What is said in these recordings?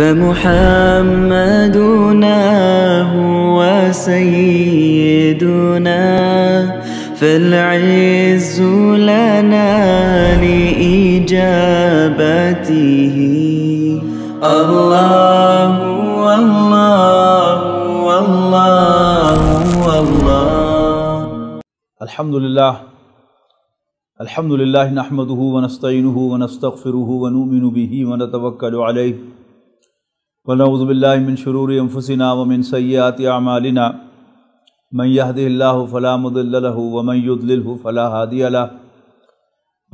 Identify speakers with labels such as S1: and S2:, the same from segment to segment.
S1: فمحمدنا هو سيدنا فالعز لنا لإجابته الله والله والله والله الحمد لله الحمد لله نحمده ونستعينه ونستغفره ونؤمن به ونتوكل عليه वनौज़बिल्लिन शरूर अम्फसिना वमिन सयात आमालिना मन यहदिल्ला फ़ला मुदिल्लह वमन युद्लिल फ़ला हादियाला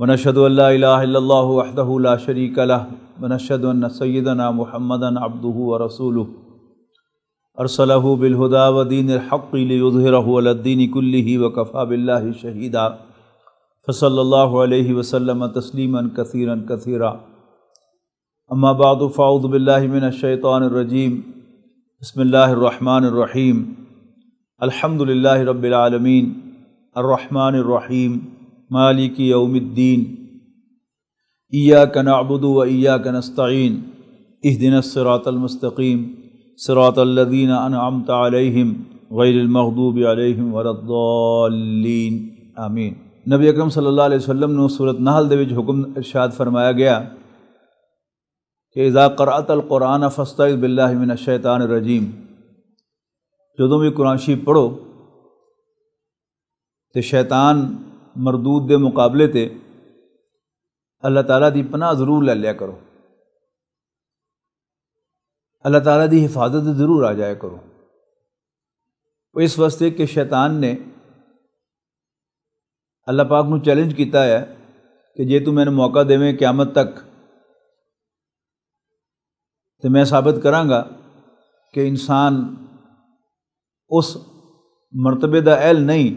S1: वनशद वहदह ला शरीक ला वनशद सैदना महमदन अब्दू व रसूल अरसलह बिलहुदा वदीन हक़ीलदीन कुल्ली वकफ़ा बिल्ला शहीदा फ़सल वसलम तस्लीमन कसीरन कसीरा अम्माबाद फ़ाउज़बिल्लिमिनशैतरजीम बसमीम अलहमदिल्ला रबालमीन अर्रहमानरहीम मालिक यौमुद्दीन ईया कनाबुदु व ईया कनस्तीन इस दिन सरातलमस्तकीम सरातल्लिन अनआमत अलैहिम गैरमहदूब अलैहिम वरद्दीन आमीन नबी अकरम सल्लल्लाहु अलैहि वसल्लम ने सूरत नाहल दे हुक्म इरशाद फरमाया गया कि इज़ा करातलकुरान फ़स्ता बिल्लाशैतान रजीम जो भी कुरान शरीफ पढ़ो तो शैतान मरदूद के मुकाबले ते अल्लाह ताला दी पनाह ज़रूर ले लिया करो अल्लाह ताला दी हिफाजत ज़रूर आ जाया करो इस वास्ते कि शैतान ने अल्लाह पाक ਨੂੰ ਚੈਲੰਜ ਕੀਤਾ ਹੈ ਕਿ ਜੇ ਤੂੰ ਮੈਨੂੰ ਮੌਕਾ ਦੇਵੇਂ ਕਿਆਮਤ ਤੱਕ तो मैं साबित करा कि इंसान उस मरतबे का अहल नहीं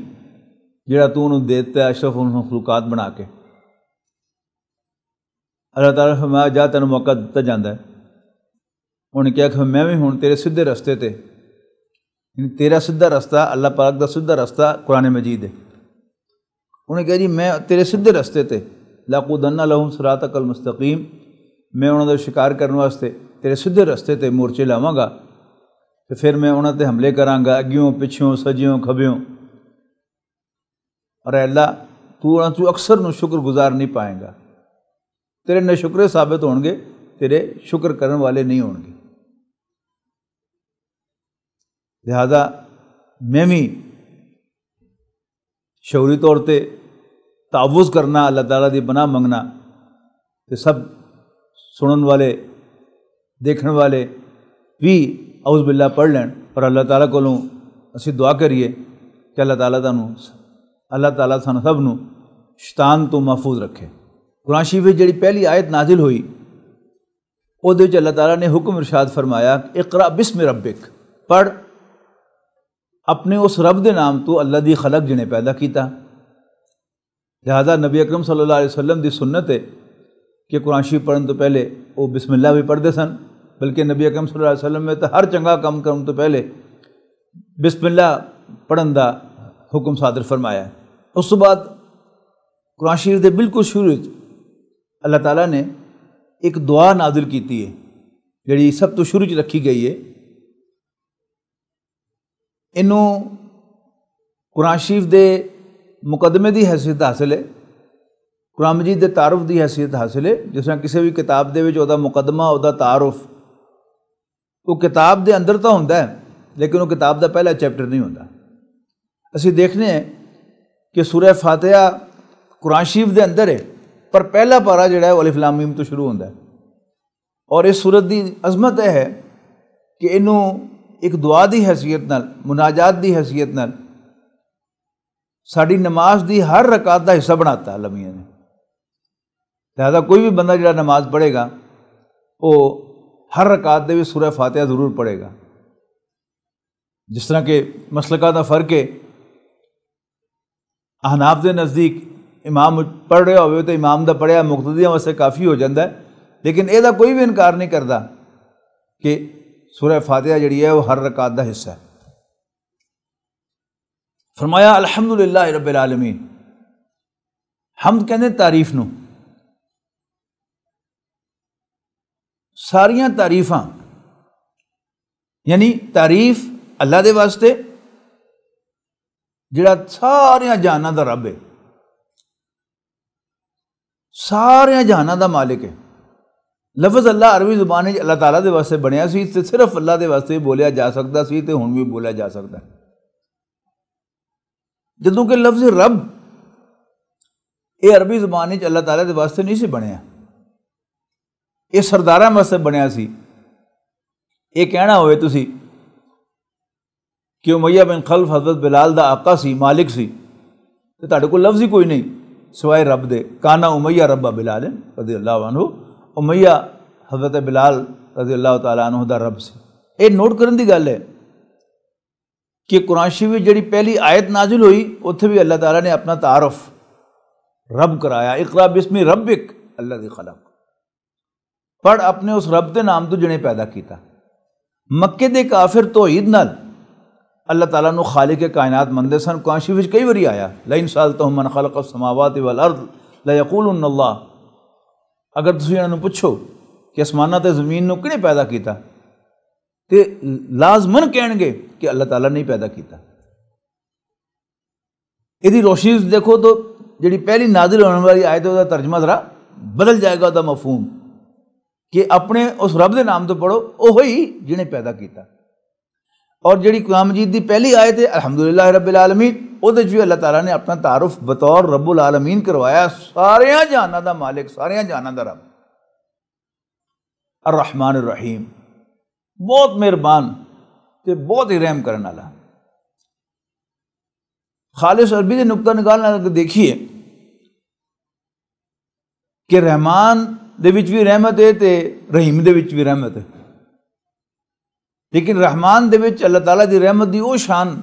S1: जोड़ा तू उन्होंने देता अशरफ उन्होंने मखलूकात बना के अल्लाह तला फरमाया जा तेन मौका दिता जाता है उन्हें क्या कि मैं भी हूँ तेरे सीधे रस्ते ते तेरा सीधा रस्ता अल्लाह पाक का सीधा रस्ता कुरने मजीद है उन्हें कहा जी मैं तेरे सीधे रस्ते ते लाकूदन्ना लहूम सरा तकल मुस्तकीम मैं उन्होंने शिकार करने वास्ते तेरे सीधे रस्ते ते मोर्चे लावगा तो फिर मैं उन्होंने हमले करा अग्यों पिछयों सज्यों खब्यों और अल्लाह तू तू अक्सर शुक्र गुजार नहीं पाएगा तेरे न शुक्रे साबित गए तेरे शुक्र करने वाले नहीं होंगे लिहाजा मैं भी शौरी तौर पर तावुज करना अल्लाह तला की बना मंगना तो सब सुनने वाले देखने वाले भी उस बिल्ला पढ़ लैन और अल्लाह तला को असी दुआ करिए कि अल्लाह तला तू अल्लाह तला सू सब शतान तो महफूज रखे कुरान शिफ जी पहली आयत नाजिल हुई वो अल्लाह तला ने हुक्म इरशाद फरमाया इकरा बिस्म रबिक पढ़ अपने उस रब के नाम तो अल्लाह की खलक जिन्हें पैदा किया लिहाजा नबी अक्रम सल्ला वसलम की सुनत है कि कुरानशी पढ़न तो पहले वह बिस्मिल्ला भी पढ़ते सन बल्कि नबी अकम वसल्लम में तो हर चंगा कम करूँ तो पहले बिस्मिल्ला पढ़न का हुक्म सादर फरमाया उस बाद कुरान शरीफ के बिल्कुल शुरू अल्लाह ताला ने एक दुआ नादिल की है जी सब तो शुरू च रखी गई है इनू कुरान शरीफ के मुकदमे की हैसियत हासिल है कुरान मजीद के तारुफ की हैसियत हासिल है जिस तरह किसी भी किताब के मुकदमा वह तारुफ ਉਹ ਕਿਤਾਬ ਦੇ ਅੰਦਰ ਤਾਂ ਹੁੰਦਾ ਹੈ ਲੇਕਿਨ ਉਹ ਕਿਤਾਬ ਦਾ ਪਹਿਲਾ ਚੈਪਟਰ ਨਹੀਂ ਹੁੰਦਾ ਅਸੀਂ ਦੇਖਨੇ ਹਾਂ ਕਿ ਸੂਰਹ ਫਾਤਿਹਾ ਕੁਰਾਨ ਸ਼ਰੀਫ ਦੇ ਅੰਦਰ ਹੈ ਪਰ ਪਹਿਲਾ ਪਾਰਾ ਜਿਹੜਾ ਹੈ ਉਹ ਅਲਿਫ ਲਾਮ ਮੀਮ ਤੋਂ ਸ਼ੁਰੂ ਹੁੰਦਾ ਹੈ ਔਰ ਇਸ ਸੂਰਤ ਦੀ ਅਜ਼ਮਤ ਇਹ ਹੈ ਕਿ ਇਹਨੂੰ ਇੱਕ ਦੁਆ ਦੀ ਹیثیت ਨਾਲ ਮੁਨਾਜਾਤ ਦੀ ਹیثیت ਨਾਲ ਸਾਡੀ ਨਮਾਜ਼ ਦੀ ਹਰ ਰਕਾਤ ਦਾ ਹਿੱਸਾ ਬਣਾਤਾ ਲਮੀਆਂ ਨੇ ਲਿਹਾਜ਼ਾ ਕੋਈ ਵੀ ਬੰਦਾ ਜਿਹੜਾ ਨਮਾਜ਼ ਪੜ੍ਹੇਗਾ ਉਹ हर रकात दे सूर्य फातिहा ज़रूर पढ़ेगा जिस तरह के मसलका का फ़र्क है अहनाफ के नज़दीक इमाम पढ़ रहे हो तो इमाम का पढ़िया मुकतदिया वास्ते काफ़ी हो जाता है लेकिन यदा कोई भी इनकार नहीं करता कि सूर्य फातिहा जी है वह हर रकात का हिस्सा है फरमाया अलहमदुल्ला रबालमीन हम कहें तारीफ न ਸਾਰੀਆਂ ਤਾਰੀਫਾਂ ਯਾਨੀ ਤਾਰੀਫ ਅੱਲਾ ਦੇ ਵਾਸਤੇ ਜਿਹੜਾ ਸਾਰਿਆਂ ਜਹਾਨਾਂ ਦਾ ਰੱਬ ਹੈ ਸਾਰਿਆਂ ਜਹਾਨਾਂ ਦਾ ਮਾਲਿਕ ਹੈ ਲਫ਼ਜ਼ ਅੱਲਾ ਅਰਬੀ ਜ਼ੁਬਾਨ ਵਿੱਚ ਅੱਲਾ ਤਾਲਾ ਦੇ ਵਾਸਤੇ ਬਣਿਆ ਸੀ ਤੇ ਸਿਰਫ ਅੱਲਾ ਦੇ ਵਾਸਤੇ ਬੋਲਿਆ ਜਾ ਸਕਦਾ ਸੀ ਤੇ ਹੁਣ ਵੀ ਬੋਲਿਆ ਜਾ ਸਕਦਾ ਜਦੋਂ ਕਿ ਲਫ਼ਜ਼ ਰੱਬ ਇਹ ਅਰਬੀ ਜ਼ੁਬਾਨ ਵਿੱਚ ਅੱਲਾ ਤਾਲਾ ਦੇ ਵਾਸਤੇ ਨਹੀਂ ਸੀ ਬਣਿਆ ਇਹ ਸਰਦਾਰਾਂ ਵਾਸਤੇ ਬਣਿਆ ਸੀ ਇਹ ਕਹਿਣਾ ਹੋਵੇ ਤੁਸੀਂ ਕਿ ਉਮਈਆ ਬਿਨ ਖਲਫ ਹਜ਼ਰਤ ਬਿਲਾਲ ਦਾ ਆਕਾ ਸੀ ਮਾਲਿਕ ਸੀ ਤੇ ਤੁਹਾਡੇ ਕੋਲ ਲਫ਼ਜ਼ ਹੀ ਕੋਈ ਨਹੀਂ ਸਿਵਾਏ ਰੱਬ ਦੇ ਕਾਨਾ ਉਮਈਆ ਰੱਬਾ ਬਿਲਾਲ ਰਜ਼ੀ ਅੱਲਾਹ ਅਨਹੁ ਉਮਈਆ ਹਜ਼ਰਤ ਬਿਲਾਲ ਰਜ਼ੀ ਅੱਲਾਹ ਤਾਲਾ ਅਨਹੁ ਦਾ ਰੱਬ ਸੀ ਇਹ ਨੋਟ ਕਰਨ ਦੀ ਗੱਲ ਹੈ ਕਿ ਕੁਰਾਨ ਸ਼ਰੀਫ ਵਿੱਚ ਜਿਹੜੀ ਪਹਿਲੀ ਆਇਤ ਨਾਜ਼ਿਲ ਹੋਈ ਉੱਥੇ ਵੀ ਅੱਲਾਹ ਤਾਲਾ ਨੇ ਆਪਣਾ ਤਾਰਫ ਰੱਬ ਕਰਾਇਆ ਇਕਰਾ ਬਿਸਮੀ ਰੱਬਿਕ ਅੱਲਾਹ ਦੀ ਖਲਕ ਪਰ ਆਪਣੇ ਉਸ ਰੱਬ ਦੇ ਨਾਮ ਤੋਂ ਜਿਹਨੇ ਪੈਦਾ ਕੀਤਾ ਮੱਕੇ ਦੇ ਕਾਫਰ ਤੋਹੀਦ ਨਾਲ ਅੱਲਾਹ ਤਾਲਾ ਨੂੰ ਖਾਲਿਕ ਕਾਇਨਾਤ ਮੰਨਦੇ ਸਨ ਕਾਸ਼ੀ ਵਿੱਚ ਕਈ ਵਾਰੀ ਆਇਆ ਲਾ ਇਨਸਾਲ ਤਹੁ ਮਨ ਖਲਕ ਸਮਾਵਾਤ ਵਲ ਅਰਦ ਲਾ ਯਕੂਲੁਨ ਅੱਲਾਹ ਅਗਰ ਤੁਸੀਂ ਇਹਨਾਂ ਨੂੰ ਪੁੱਛੋ ਕਿ ਅਸਮਾਨਾਂ ਤੇ ਜ਼ਮੀਨ ਨੂੰ ਕਿਹਨੇ ਪੈਦਾ ਕੀਤਾ ਤੇ ਲਾਜ਼ਮਨ ਕਹਿਣਗੇ ਕਿ ਅੱਲਾਹ ਤਾਲਾ ਨੇ ਪੈਦਾ ਕੀਤਾ ਇਹਦੀ ਰੋਸ਼ਨੀ ਦੇਖੋ ਤਾਂ ਜਿਹੜੀ ਪਹਿਲੀ ਨਾਜ਼ਿਲ ਹੋਣ ਵਾਲੀ ਆਇਤ ਉਹਦਾ ਤਰਜਮਾ ਜ਼ਰਾ ਬਦਲ ਜਾਏਗਾ ਉਹਦਾ ਮਫਹੂਮ कि अपने उस रब के नाम तो पढ़ो ओ जिन्हें पैदा किया और जी कुम मजीद की पहली आए थे अलहमदुल्ला रबुल आलमीन उस भी अल्लाह तला ने अपना तारुफ बतौर रबुल आलमीन करवाया सारिया जाना का मालिक सारिया जाना का रब अरहमान रहीम बहुत मेहरबान तो बहुत ही रहम करने वाला खालिश अरबी के नुकता निकाल देखिए कि रहमान ਦੇ ਵਿੱਚ ਵੀ ਰਹਿਮਤ ਹੈ ਤੇ ਰਹੀਮ ਦੇ ਵਿੱਚ ਵੀ ਰਹਿਮਤ ਹੈ ਲੇਕਿਨ ਰਹਿਮਾਨ ਦੇ ਵਿੱਚ ਅੱਲਾਹ ਤਾਲਾ ਦੀ ਰਹਿਮਤ ਦੀ ਉਹ ਸ਼ਾਨ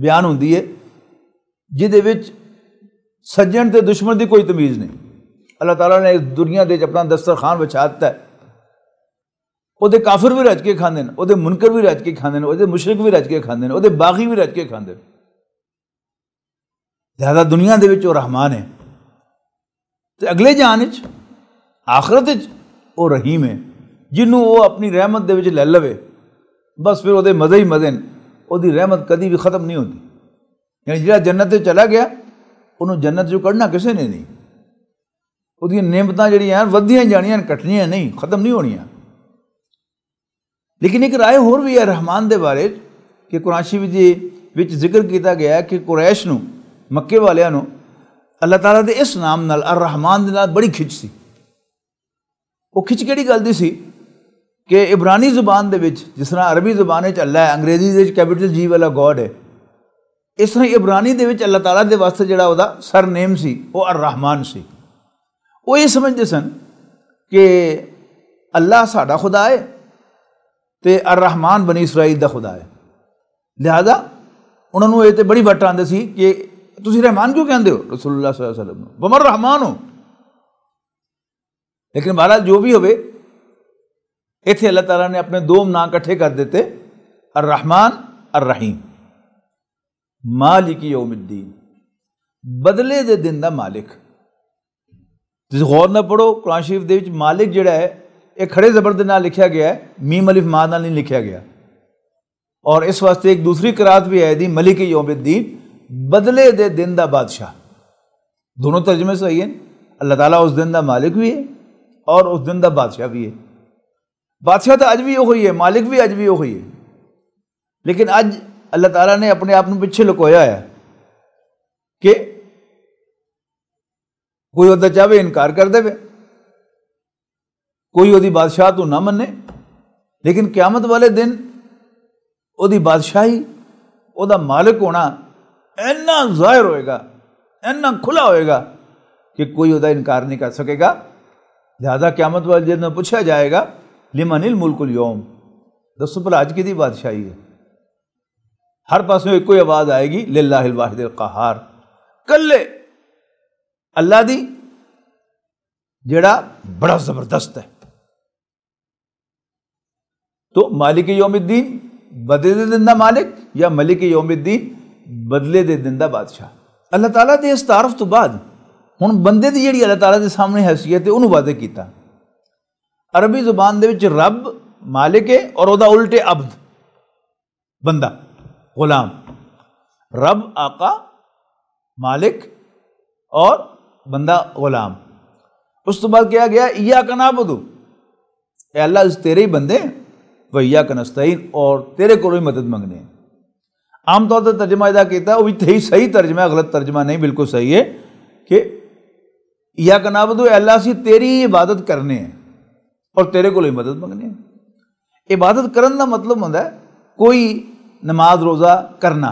S1: ਬਿਆਨ ਹੁੰਦੀ ਹੈ ਜਿਹਦੇ ਵਿੱਚ ਸੱਜਣ ਤੇ ਦੁਸ਼ਮਣ ਦੀ ਕੋਈ ਤਮੀਜ਼ ਨਹੀਂ ਅੱਲਾਹ ਤਾਲਾ ਨੇ ਇਸ ਦੁਨੀਆ ਦੇ ਵਿੱਚ ਆਪਣਾ ਦਸਤਰਖਾਨ ਵਿਛਾ ਦਿੱਤਾ ਉਹਦੇ ਕਾਫਰ ਵੀ ਰੱਜ ਕੇ ਖਾਂਦੇ ਨੇ ਉਹਦੇ ਮੁਨਕਰ ਵੀ ਰੱਜ ਕੇ ਖਾਂਦੇ ਨੇ ਉਹਦੇ ਮੁਸ਼ਰਕ ਵੀ ਰੱਜ ਕੇ ਖਾਂਦੇ ਨੇ ਉਹਦੇ ਬਾਗੀ ਵੀ ਰੱਜ ਕੇ ਖਾਂਦੇ ਨੇ ਜ਼ਿਆਦਾ ਦੁਨੀਆ ਦੇ ਵਿੱਚ ਉਹ ਰਹਿਮਾਨ ਹੈ ਤੇ ਅਗਲੇ ਜਹਾਨ ਵਿੱਚ आखरत वो रहीम है जिन्हों वो अपनी रहमत दे ले लवे बस फिर वो मजे ही मजे नी रहमत कभी भी खत्म नहीं होती यानी जो जन्नत चला गया उन्होंने जन्नत चु कढ़ना किसी ने नहीं वो नियमत जदिया जानिया कटनिया नहीं खत्म नहीं होनिया लेकिन एक राय होर भी है रहमान के बारे कि कुरानशी जिक्र किया गया कि कुरैश न मक्के वाल अल्लाह तला के इस नाम अर रहमान बड़ी खिच सी ਉਹ ਖਿੱਚ ਕਿਹੜੀ ਗੱਲ ਦੀ ਸੀ ਕਿ ਇਬਰਾਨੀ ਜ਼ੁਬਾਨ ਦੇ ਵਿੱਚ ਜਿਸ ਤਰ੍ਹਾਂ ਅਰਬੀ ਜ਼ੁਬਾਨ ਵਿੱਚ ਅੱਲਾ ਹੈ ਅੰਗਰੇਜ਼ੀ ਦੇ ਵਿੱਚ ਕੈਪੀਟਲ ਜੀ ਵਾਲਾ ਗੋਡ ਹੈ ਇਸ ਤਰ੍ਹਾਂ ਇਬਰਾਨੀ ਦੇ ਵਿੱਚ ਅੱਲਾਹ ਤਾਲਾ ਦੇ ਵਾਸਤੇ ਜਿਹੜਾ ਉਹਦਾ ਸਰਨੇਮ ਸੀ ਉਹ ਅਰ ਰਹਿਮਾਨ ਸੀ ਉਹ ਇਹ ਸਮਝਦੇ ਸਨ ਕਿ ਅੱਲਾ ਸਾਡਾ ਖੁਦਾ ਹੈ ਤੇ ਅਰ ਰਹਿਮਾਨ ਬਨੀ ਇਸਰਾਈਲ ਦਾ ਖੁਦਾ ਹੈ ਲਿਹਾਜ਼ਾ ਉਹਨਾਂ ਨੂੰ ਇਹ ਤੇ ਬੜੀ ਵੱਟ ਆਂਦੇ ਸੀ ਕਿ ਤੁਸੀਂ ਰਹਿਮਾਨ ਕਿਉਂ ਕਹਿੰਦੇ ਹੋ ਰਸੂਲullah ਸੱਲੱਲਾਹੁ ਅਲੈਹਿ ਵਸੱਲਮ ਨੂੰ ਬਮਰ ਰਹਿਮਾਨ ਹੋ लेकिन महाराज जो भी होवे इतने अल्लाह ताला ने अपने दो ना इकट्ठे कर देते अर रहमान अर रहीम मालिक योमुद्दीन बदले दे दिन का मालिक गौर न पढ़ो कुरान शरीफ के मालिक जोड़ा है ये खड़े जबरद ना लिखा गया है मीम अलिफ मां नहीं लिखा गया और इस वास्ते एक दूसरी करात भी आई थी मलिक योमुद्दीन बदले दे दिन का बादशाह दोनों तर्जमे सही हैं अल्लाह ताला उस दिन का मालिक भी है और उस दिन का बादशाह भी है बादशाह तो अज भी उ ही है मालिक भी अज भी उ है लेकिन अज अल्लाह तला ने अपने आप में पिछे लुकोया है कि कोई वह चाहे इनकार कर दे कोई वो बादशाह तो ना मने लेकिन क्यामत वाले दिन वो बादशाही मालिक होना इन्ना ज़ाहिर होगा इन्ना खुला होगा कि कोई वह इनकार नहीं कर सकेगा लिहाजा क्यामत वाले दिन में पूछा जाएगा लिमनिल मुल्कुल योम दोस्तों पर आज की दी बादशाही है हर में एक कोई आवाज़ आएगी लाहिद कहार कल्ले अल्लाह दी जड़ा बड़ा ज़बरदस्त है तो मालिक योमुद्दीन बदले दे दिंदा मालिक या मलिक योमुद्दीन बदले दे दिंदा बादशाह अल्लाह ताला दे इस तारफ तो बाद हूँ बंदे की जी अल्लाह तला के सामने हैसीयत है उन्होंने वादे किया अरबी जुबान रब मालिक है और उल्टे अब्द बंदा गुलाम रब आका मालिक और बंदा गुलाम उस तो बाद क्या गया इया कना बदू ए अल्लाह तेरे ही बंदे वैया कनस्तीन और तेरे को ही मदद मंगने आम तौर पर तर्जमा यदा किया वो भी थे सही तर्जमा गलत तर्जमा नहीं बिल्कुल सही है कि या बदो अल्लाह से तेरी इबादत करने है और तेरे को मदद मंगने इबादत कर मतलब होंगे कोई नमाज रोज़ा करना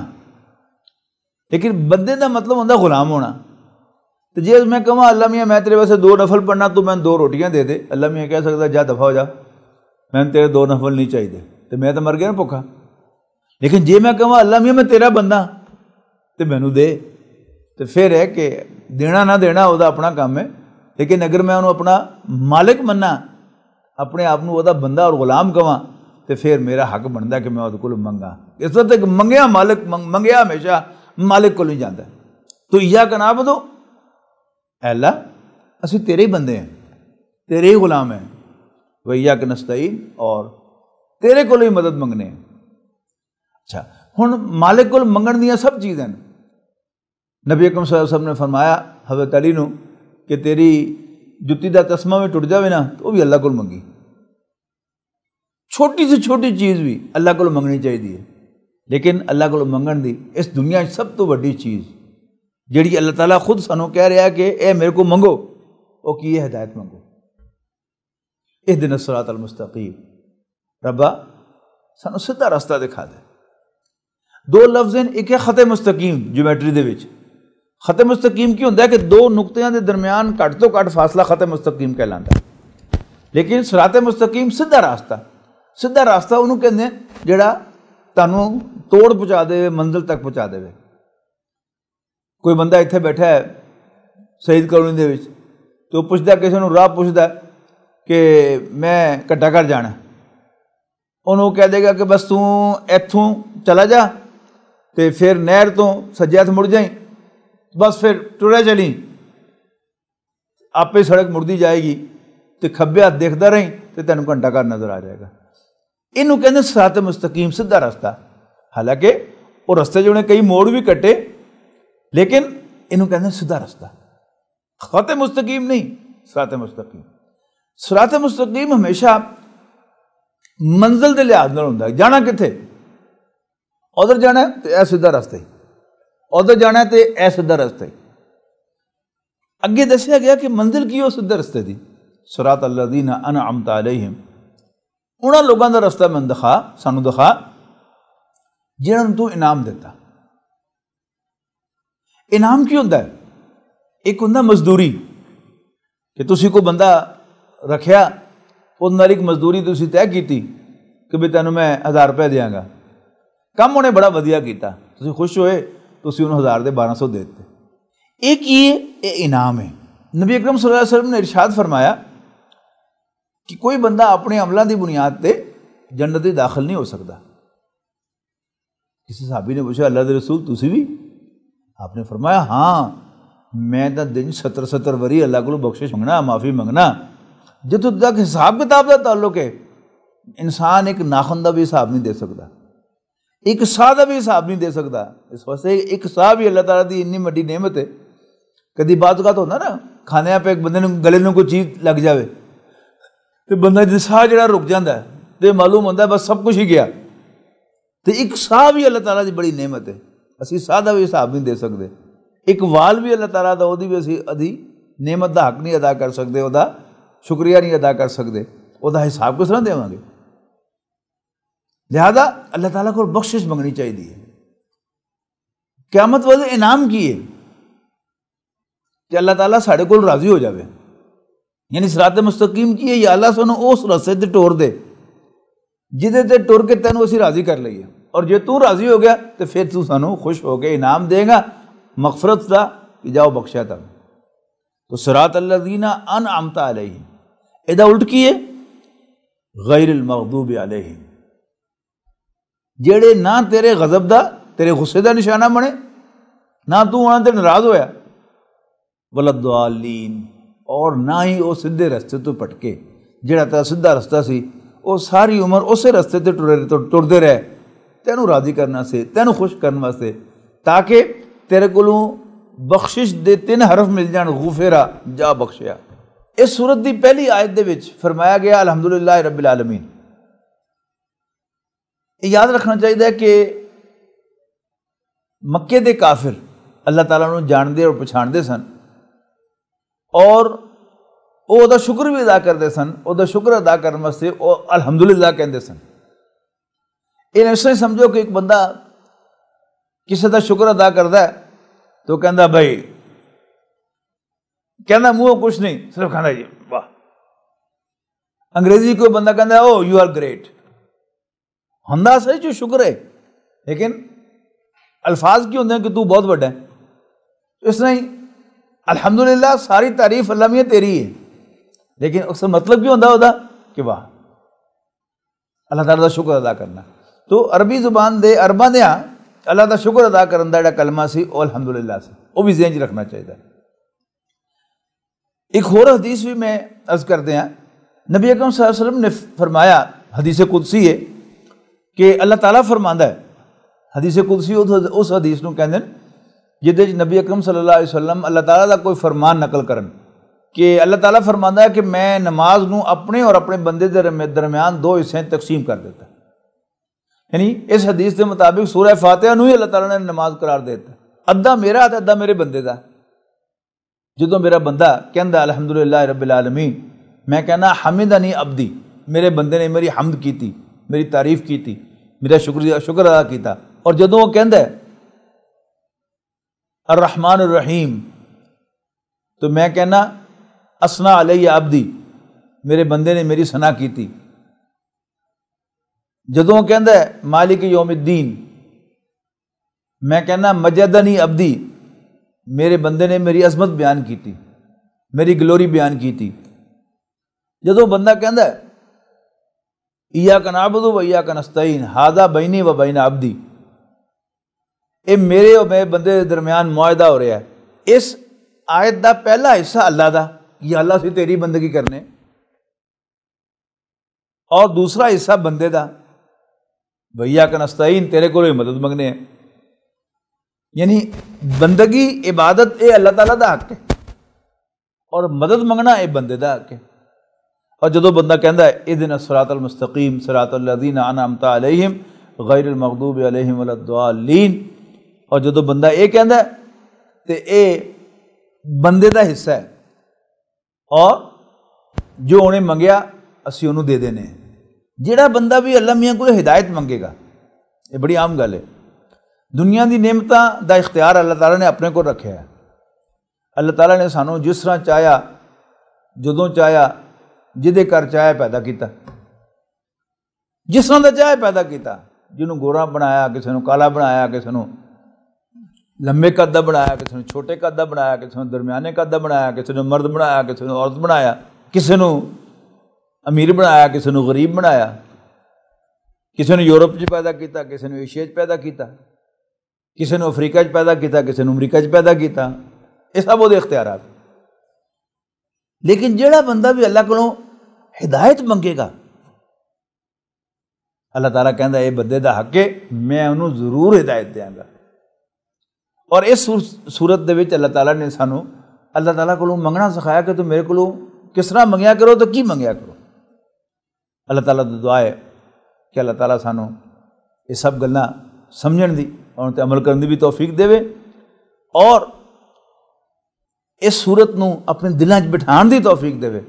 S1: लेकिन बंदे का मतलब होंगे गुलाम होना तो जे मैं कह अल्लाह मियाँ मैं तेरे वास्ते दो नफल पढ़ना तू मैं दो रोटियां दे दे अल्लाह मियाँ कह सकता जा दफा हो जा मैंने तेरे दो नफल नहीं चाहिए तो मैं तो मर गया ना भुखा लेकिन जे मैं कह अल्लाह मियाँ मैं तेरा बंदा तो मैनू दे ਤੇ ਫਿਰ ਹੈ ਕਿ ਦੇਣਾ ਨਾ ਦੇਣਾ ਉਹਦਾ ਆਪਣਾ ਕੰਮ ਹੈ ਲੇਕਿਨ ਅਗਰ ਮੈਂ ਉਹਨੂੰ ਆਪਣਾ ਮਾਲਕ ਮੰਨਾਂ ਆਪਣੇ ਆਪ ਨੂੰ ਉਹਦਾ ਬੰਦਾ ਔਰ ਗੁਲਾਮ ਕਵਾਂ ਤੇ ਫਿਰ ਮੇਰਾ ਹੱਕ ਬਣਦਾ ਕਿ ਮੈਂ ਉਹਦੇ ਕੋਲ ਮੰਗਾ ਇਸ ਤਰ੍ਹਾਂ ਤੱਕ ਮੰਗਿਆ ਮਾਲਕ ਮੰਗਿਆ ਹਮੇਸ਼ਾ ਮਾਲਕ ਕੋਲ ਹੀ ਜਾਂਦਾ ਤੋ ਇਯਾ ਕਨਾ ਬਦੋ ਐਲਾ ਅਸੀਂ ਤੇਰੇ ਹੀ ਬੰਦੇ ਹਾਂ ਤੇਰੇ ਹੀ ਗੁਲਾਮ ਹਾਂ ਵਈਆ ਕਨਸਤਈਨ ਔਰ ਤੇਰੇ ਕੋਲ ਹੀ ਮਦਦ ਮੰਗਨੇ ਹੈ ਅੱਛਾ ਹੁਣ ਮਾਲਕ ਕੋਲ ਮੰਗਣ ਦੀਆਂ ਸਭ ਚੀਜ਼ਾਂ ਨੇ नबी अकम सब ने फरमाया हजरत अली कि तेरी जुत्ती का तस्मा भी टुट जाए ना तो वह भी अल्लाह को मंगी छोटी से छोटी चीज़ भी अल्लाह को मंगनी चाहिए है लेकिन अल्लाह को मंगन की इस दुनिया सब तो वही चीज़ जी अल्लाह तला खुद सू कह रहा है कि यह मेरे को मंगो वह की है हिदायत मंगो इस दिन असरात अल मुस्तकीब रबा सू सीधा रास्ता दिखा दे दो लफ्ज़ हैं एक है खते मुस्तकीम ज्योमैट्री के ਖਤਮ ਮੁਸਤਕੀਮ ਕੀ ਹੁੰਦਾ ਕਿ ਦੋ ਨੁਕਤਿਆਂ ਦੇ ਦਰਮਿਆਨ ਘੱਟ ਤੋਂ ਘੱਟ ਫਾਸਲਾ ਖਤਮ ਮੁਸਤਕੀਮ ਕਹਿੰਦਾ ਲੇਕਿਨ ਸਰਾਤ ਮੁਸਤਕੀਮ ਸਿੱਧਾ ਰਾਸਤਾ ਸਿੱਧਾ ਰਾਸਤਾ ਉਹਨੂੰ ਕਹਿੰਦੇ ਜਿਹੜਾ ਤੁਹਾਨੂੰ ਤੋੜ ਪਹੁੰਚਾ ਦੇਵੇ ਮੰਜ਼ਲ ਤੱਕ ਪਹੁੰਚਾ ਦੇਵੇ ਕੋਈ ਬੰਦਾ ਇੱਥੇ ਬੈਠਾ ਹੈ ਸ਼ਹੀਦ ਕਲੋਨੀ ਦੇ ਵਿੱਚ ਤੇ ਉਹ ਪੁੱਛਦਾ ਕਿਸੇ ਨੂੰ ਰਾਹ ਪੁੱਛਦਾ ਕਿ ਮੈਂ ਘੱਟਾ ਘਰ ਜਾਣਾ ਉਹਨੂੰ ਕਹਿ ਦੇਗਾ ਕਿ ਬਸ ਤੂੰ ਇੱਥੋਂ ਚਲਾ ਜਾ ਤੇ ਫਿਰ ਨਹਿਰ ਤੋਂ ਸੱਜੇ ਹੱਥ ਮੁੜ ਜਾਈਂ बस फिर टुरे चली आपे सड़क मुड़ती जाएगी तो खब्बे हाथ देखता रही तो तेन घंटा घर नज़र आ जाएगा इनू कहते सत मुस्तकीम सीधा रास्ता हालांकि वो रस्ते जो कई मोड़ भी कटे लेकिन इनू कहते सीधा रस्ता खत मुस्तकीम नहीं सरात मुस्तकीम सरात मुस्तकीम हमेशा मंजिल के लिहाज ना जाना कितने उधर जाना तो यह सीधा रास्ता ही ਉਧਰ ਜਾਣਾ ਤੇ ਇਹ ਸਿੱਧਾ ਰਸਤਾ ਅੱਗੇ ਦੱਸਿਆ ਗਿਆ ਕਿ ਮੰਜ਼ਿਲ ਕੀ ਉਹ ਸਿੱਧਾ ਰਸਤੇ ਦੀ ਸਰਾਤ ਅਲਦੀਨਾ ਅਨਅਮਤ ਅਲੈਹਿਮ ਉਹਨਾਂ ਲੋਕਾਂ ਦਾ ਰਸਤਾ ਮੈਨੂੰ ਦਿਖਾ ਸਾਨੂੰ ਦਿਖਾ ਜਿਹਨਾਂ ਨੂੰ ਤੂੰ ਇਨਾਮ ਦਿੱਤਾ ਇਨਾਮ ਕੀ ਹੁੰਦਾ ਹੈ ਇੱਕ ਹੁੰਦਾ ਮਜ਼ਦੂਰੀ ਕਿ ਤੁਸੀਂ ਕੋ ਬੰਦਾ ਰੱਖਿਆ ਉਹਦੇ ਨਾਲ ਇੱਕ ਮਜ਼ਦੂਰੀ ਤੁਸੀਂ ਤੈਅ ਕੀਤੀ ਕਿ ਵੀ ਤੈਨੂੰ ਮੈਂ 1000 ਰੁਪਏ ਦੇਵਾਂਗਾ ਕੰਮ ਉਹਨੇ ਬੜਾ ਵਧੀਆ ਕੀਤਾ ਤੁਸੀਂ ਖੁਸ਼ ਹੋਏ तो ਉਹਨੂੰ 1000 ਦੇ 1200 ਦੇ ਦਿੱਤੇ ਇੱਕ ਇਹ ਇਨਾਮ ਹੈ ਨਬੀ ਅਕਰਮ ਸੱਲੱਲਾਹੁ ਅਲੈहि ਵਸੱਲਮ ਨੇ ਇਰਸ਼ਾਦ ਫਰਮਾਇਆ ਕਿ ਕੋਈ ਬੰਦਾ ਆਪਣੇ ਅਮਲਾਂ ਦੀ ਬੁਨਿਆਦ दाखिल नहीं हो सकता किसी साबी ने पूछा अल्लाह के रसूल तुम्हें भी आपने फरमाया हाँ मैं तो दिन सत्तर सत्तर वरी अल्लाह को बख्शिश मंगना माफ़ी मंगना जितों तक हिसाब किताब का ताल्लुक है इंसान एक नाखन का भी हिसाब नहीं दे सकता ਇੱਕ ਸਾਹ ਦਾ ਵੀ ਹਿਸਾਬ ਨਹੀਂ ਦੇ ਸਕਦਾ ਇਸ ਵਾਸਤੇ ਇੱਕ ਸਾਹ ਵੀ ਅੱਲਾਹ ਤਾਲਾ ਦੀ ਇੰਨੀ ਵੱਡੀ ਨੇਮਤ ਹੈ ਕਦੀ ਬਾਤ ਕਾ ਹੁੰਦਾ ਨਾ ਖਾਣੇ ਆਪੇ ਇੱਕ ਬੰਦੇ ਨੂੰ ਗਲੇ ਨੂੰ ਕੋਈ ਚੀਜ਼ ਲੱਗ ਜਾਵੇ ਤੇ ਬੰਦਾ ਜਿਹੜਾ ਸਾਹ ਜਿਹੜਾ ਰੁਕ ਜਾਂਦਾ ਤੇ ਮਾਲੂਮ ਹੁੰਦਾ ਬਸ ਸਭ ਕੁਝ ਹੀ ਗਿਆ ਤੇ ਇੱਕ ਸਾਹ ਵੀ ਅੱਲਾਹ ਤਾਲਾ ਦੀ ਬੜੀ ਨੇਮਤ ਹੈ ਅਸੀਂ ਸਾਹ ਦਾ ਵੀ ਹਿਸਾਬ ਨਹੀਂ ਦੇ ਸਕਦੇ ਇੱਕ ਵਾਲ ਵੀ ਅੱਲਾਹ ਤਾਲਾ ਦਾ ਉਹਦੀ ਵੀ ਅਸੀਂ ਅਦੀ ਨੇਮਤ ਦਾ ਹੱਕ ਨਹੀਂ ਅਦਾ ਕਰ ਸਕਦੇ ਉਹਦਾ ਸ਼ੁਕਰੀਆ ਨਹੀਂ ਅਦਾ ਕਰ ਸਕਦੇ ਉਹਦਾ ਹਿਸਾਬ ਕਿਸ ਤਰ੍ਹਾਂ ਦੇਵਾਂਗੇ लिहाजा अल्लाह ताला को बख्शिश मंगनी चाहिए क्यामत वाले इनाम की है कि अल्लाह ताला साढ़े को राजी हो जाए यानी सरात मुस्तकीम की है या अल्लाह सुनो उस रस्से से टोर दे जिदे ते टोर के तेन उसी राजी कर लिए और जो तू राजी हो गया तो फिर तू सू खुश होकर इनाम देगा मकफरत था कि जाओ बख्शा था तो सरात अल्लादीना अन आमता एदा उल्ट उल्ट है गैर मखदूब अलहिम ਜਿਹੜੇ ਨਾ ਤੇਰੇ ਗਜ਼ਬ ਦਾ ਤੇਰੇ ਗੁੱਸੇ ਦਾ ਨਿਸ਼ਾਨਾ ਬਣੇ ਨਾ ਤੂੰ ਉਹਨਾਂ ਤੇ ਨਾਰਾਜ਼ ਹੋਇਆ ਵਲਦਾਲੀਨ ਔਰ ਨਾ ਹੀ ਉਹ ਸਿੱਧੇ ਰਸਤੇ ਤੋਂ ਭਟਕੇ ਜਿਹੜਾ ਤਾਂ ਸਿੱਧਾ ਰਸਤਾ ਸੀ ਉਹ ਸਾਰੀ ਉਮਰ ਉਸੇ ਰਸਤੇ ਤੇ ਟੁਰਦੇ ਰਹੇ ਤੈਨੂੰ ਰਾਜ਼ੀ ਕਰਨ ਵਾਸਤੇ ਤੈਨੂੰ ਖੁਸ਼ ਕਰਨ ਵਾਸਤੇ ਤਾਂ ਕਿ ਤੇਰੇ ਕੋਲੋਂ ਬਖਸ਼ਿਸ਼ ਦੇ ਤਿੰਨ ਹਰਫ ਮਿਲ ਜਾਣ ਗੁਫੇਰਾ ਜਾ ਬਖਸ਼ਿਆ ਇਸ ਸੂਰਤ ਦੀ ਪਹਿਲੀ ਆਇਤ ਦੇ ਵਿੱਚ ਫਰਮਾਇਆ ਗਿਆ ਅਲਹਮਦੁਲਿਲਾਹ ਰੱਬਿਲ ਆਲਮੀਨ याद रखना चाहिए कि मक्के दे काफिर अल्लाह तला जानते और पछाणते सन और वो शुक्र भी अदा करते सन और शुक्र अदा करने वास्ते अलहमदुल्ला कहते सन इन इस समझो कि एक बंदा किसी का शुक्र अदा करता है तो कहता भाई कहना मूह कुछ नहीं सिर्फ कहना जी वाह अंग्रेजी कोई बंदा कहता ओ यू आर ग्रेट हंदा सही जो शुक्र है लेकिन अल्फाज क्यों होते कि तू बहुत बड़ा है तो इसने अल्हम्दुलिल्लाह सारी तारीफ अल्लाह में तेरी है लेकिन उसका मतलब क्यों होता होता कि वाह अल्लाह ताला का शुक्र अदा करना तो अरबी जुबान दे अरबा ने अल्लाह का शुक्र अदा करने का जोड़ा कलमा से और अलहमदुल्ला से वह भी जेहन रखना चाहिए एक होर हदीस भी मैं अर्ज करते हैं नबी अकरम वसल्लम ने फरमाया हदीस कुदसी है कि अल्लाह तला फरमाता है हदीस कुलसी उस उस हदीस को कहें जिद नबी अकरम सल्ला वसलम अल्लाह तला का कोई फरमान नकल कर कि अल्लाह तला फरमा है कि मैं नमाज न अपने और अपने बंद दरम्यान दो हिस्से तकसीम कर देता यानी इस हदीस के मुताबिक सूर फातह ही अल्लाह तला ने नमाज करार देता अद्धा मेरा तो अद्धा मेरे बंदे का जो तो मेरा बंदा कहता अलहमदुल्ला रबालमीन मैं कहना हमिदा नहीं अबदी मेरे बंदे ने मेरी हमद की मेरी तारीफ की थी ਮੇਰਾ ਸ਼ੁਕਰੀਆ ਸ਼ੁਕਰ ਅਦਾ ਕੀਤਾ ਔਰ ਜਦੋਂ ਉਹ ਕਹਿੰਦਾ ਅਰ ਰਹਿਮਾਨ ਅਰ तो मैं कहना असना अलई आबदी मेरे बंदे ने मेरी सना की थी जदों कहता मालिक योमुद्दीन मैं कहना मजदनी अबदी मेरे बंदे ने मेरी अजमत बयान की थी मेरी ग्लोरी बयान की थी जदों बंदा कहता है ईया का नाबुदो व ईया का हादा बहनी व बहना अबदी ये मेरे और मेरे बंदे दरम्यान मुआदा हो रहा है इस आयत का पहला हिस्सा अल्लाह का कि अल्लाह से तेरी बंदगी करने और दूसरा हिस्सा बंदे का भैया का नस्ताइन तेरे को मदद मंगने हैं यानी बंदगी इबादत ये अल्लाह तला का हक है और मदद मंगना ये बंदे का हक है और जो बंदा कहता है सरात अल मुस्तकीम आना अमता अलहिम गैर मखदूब अलहिम अलद्दीन और जो बंदा ये कहता है तो ये बंदे का हिस्सा है और जो उन्हें मंगया असी उन्होंने दे देने जोड़ा बंदा भी अल्लाह मियाँ को हिदायत मंगेगा ये बड़ी आम गल है दुनिया की नियमतों का इख्तियार अल्लाह तला ने अपने को रखे है अल्लाह तला ने सू जिस तरह चाहया जदों चाहया ਜਿਹਦੇ ਕਰ ਚਾਹ ਪੈਦਾ ਕੀਤਾ ਜਿਸ ਤਰ੍ਹਾਂ ਦਾ ਚਾਹ ਪੈਦਾ ਕੀਤਾ ਜਿਹਨੂੰ ਗੋਰਾ ਬਣਾਇਆ ਕਿਸੇ ਨੂੰ ਕਾਲਾ ਬਣਾਇਆ ਕਿਸੇ ਨੂੰ ਲੰਮੇ ਕੱਦ ਦਾ ਬਣਾਇਆ ਕਿਸੇ ਨੂੰ ਛੋਟੇ ਕੱਦ ਦਾ ਬਣਾਇਆ ਕਿਸੇ ਨੂੰ ਦਰਮਿਆਨੇ ਕੱਦ ਦਾ ਬਣਾਇਆ ਕਿਸੇ ਨੂੰ ਮਰਦ ਬਣਾਇਆ ਕਿਸੇ ਨੂੰ ਔਰਤ ਬਣਾਇਆ ਕਿਸੇ ਨੂੰ ਅਮੀਰ ਬਣਾਇਆ ਕਿਸੇ ਨੂੰ ਗਰੀਬ ਬਣਾਇਆ ਕਿਸੇ ਨੂੰ ਯੂਰਪ 'ਚ ਪੈਦਾ ਕੀਤਾ ਕਿਸੇ ਨੂੰ ਏਸ਼ੀਆ 'ਚ ਪੈਦਾ ਕੀਤਾ ਕਿਸੇ ਨੂੰ ਅਫਰੀਕਾ 'ਚ ਪੈਦਾ ਕੀਤਾ ਕਿਸੇ ਨੂੰ ਅਮਰੀਕਾ 'ਚ ਪੈਦਾ ਕੀਤਾ ਇਹ ਸਭ ਉਹਦੇ ਇਖਤਿਆਰਾਂ लेकिन जोड़ा बंदा भी अल्लाह को हिदायत मंगेगा अल्लाह तला कहता बदे का हक है मैं उन्होंने जरूर हिदायत देंगा और इस सूरत अल्लाह तला ने सू अल्लाह तला को मंगना सिखाया कि तू मेरे को किस तरह मंगया करो तो की मंगया करो अल्लाह तला तो दुआ है कि अल्लाह तला सानू ये सब गल् समझण की और अमल कर भी तोफीक दे और इस सूरत अपने दिलों बिठाने की तोफीक देवे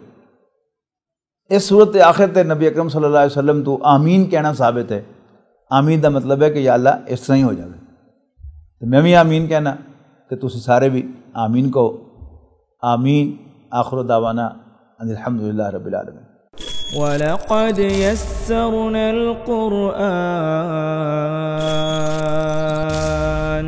S1: इस सूरत आखिर आखिरत नबी अकरम सल्लल्लाहु अलैहि वसल्लम तो आमीन कहना साबित है आमीन का मतलब है कि या अल्लाह इस तरह ही हो जाए तो मैं भी आमीन कहना कि तुम सारे भी आमीन कहो आमीन आखर दावाना अलहमदिल्ला रबीआलम وَلَقَدْ يَسَّرْنَا الْقُرْآنَ